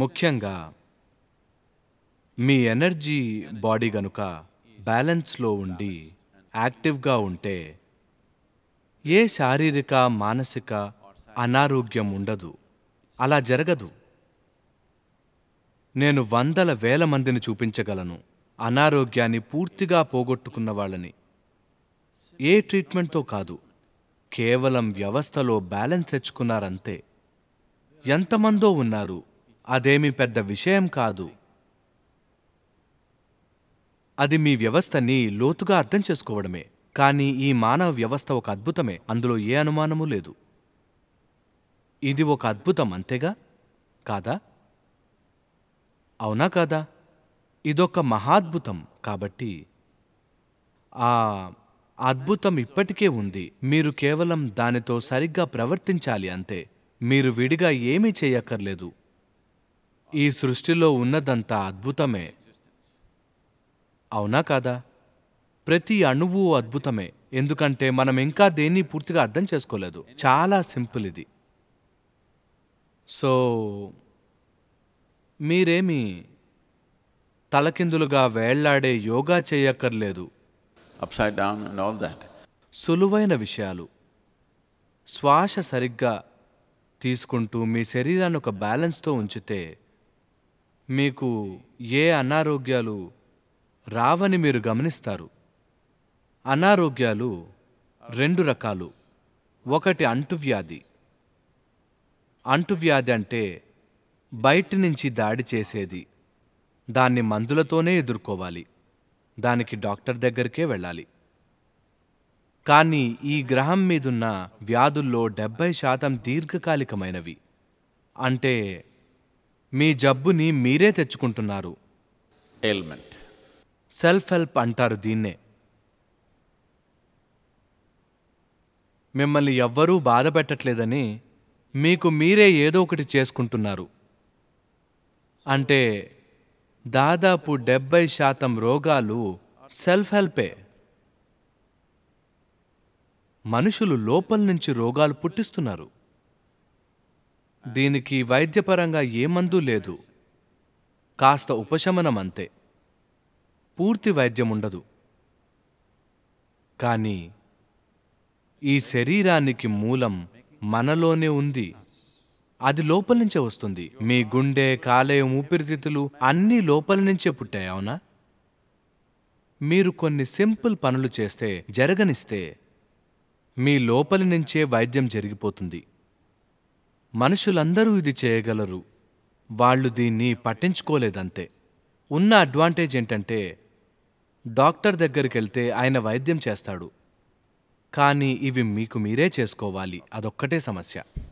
ముఖ్యంగా మీ energy body గనుక బ్యాలెన్స్లో ఉండి యాక్టివ్గా ఉంటే ఏ శారీరక మానసిక అనారోగ్యం ఉండదు అలా జరగదు నేను వందల వేల మందిని చూపించగలను అనారోగ్యాన్ని పూర్తిగా పోగొట్టుకున్న వాళ్ళని ఏ ట్రీట్మెంట్తో కాదు కేవలం వ్యవస్థలో బ్యాలెన్స్ తెచ్చుకున్నారంతే ఎంతమందో ఉన్నారు అదేమి పెద్ద విషయం కాదు అది మీ వ్యవస్థని లోతుగా అర్థం చేసుకోవడమే కానీ ఈ మానవ వ్యవస్థ ఒక అద్భుతమే అందులో ఏ అనుమానము లేదు ఇది ఒక అద్భుతం అంతేగా కాదా అవునా కాదా ఇదొక మహాద్భుతం కాబట్టి ఆ అద్భుతం ఇప్పటికే ఉంది మీరు కేవలం దానితో సరిగ్గా ప్రవర్తించాలి అంతే మీరు విడిగా ఏమీ చేయక్కర్లేదు ఈ సృష్టిలో ఉన్నదంతా అద్భుతమే అవునా కాదా ప్రతి అణువు అద్భుతమే ఎందుకంటే మనం ఇంకా దేన్ని పూర్తిగా అర్థం చేసుకోలేదు చాలా సింపుల్ ఇది సో మీరేమి తలకిందులుగా వేళ్లాడే యోగా చేయక్కర్లేదు సులువైన విషయాలు శ్వాస సరిగ్గా తీసుకుంటూ మీ శరీరాన్ని ఒక బ్యాలెన్స్తో ఉంచితే మీకు ఏ అనారోగ్యాలు రావని మీరు గమనిస్తారు అనారోగ్యాలు రెండు రకాలు ఒకటి అంటువ్యాధి అంటువ్యాధి అంటే బయటి నుంచి దాడి చేసేది దాన్ని మందులతోనే ఎదుర్కోవాలి దానికి డాక్టర్ దగ్గరికే వెళ్ళాలి కానీ ఈ గ్రహం మీదున్న వ్యాధుల్లో డెబ్బై శాతం దీర్ఘకాలికమైనవి అంటే మీ జబ్బుని మీరే తెచ్చుకుంటున్నారు ఎయిల్మెంట్ సెల్ఫ్ హెల్ప్ అంటారు దీన్నే మిమ్మల్ని ఎవ్వరూ బాధ పెట్టట్లేదని మీకు మీరే ఏదో ఒకటి చేసుకుంటున్నారు అంటే దాదాపు డెబ్బై శాతం రోగాలు సెల్ఫ్ హెల్పే మనుషులు లోపల నుంచి రోగాలు పుట్టిస్తున్నారు దీనికి వైద్యపరంగా ఏ మందు లేదు కాస్త ఉపశమనం అంతే పూర్తి వైద్యం ఉండదు కానీ ఈ శరీరానికి మూలం మనలోనే ఉంది అది లోపల నుంచే వస్తుంది మీ గుండె కాలేయం ఊపిరితిత్తులు అన్నీ లోపల నుంచే పుట్టాయి అవునా మీరు కొన్ని సింపుల్ పనులు చేస్తే జరగనిస్తే మీ లోపలి నుంచే వైద్యం జరిగిపోతుంది మనుషులందరూ ఇది చేయగలరు వాళ్ళు దీన్ని పట్టించుకోలేదంతే ఉన్న అడ్వాంటేజ్ ఏంటంటే డాక్టర్ దగ్గరికి వెళ్తే ఆయన వైద్యం చేస్తాడు కానీ ఇవి మీకు మీరే చేసుకోవాలి అదొక్కటే సమస్య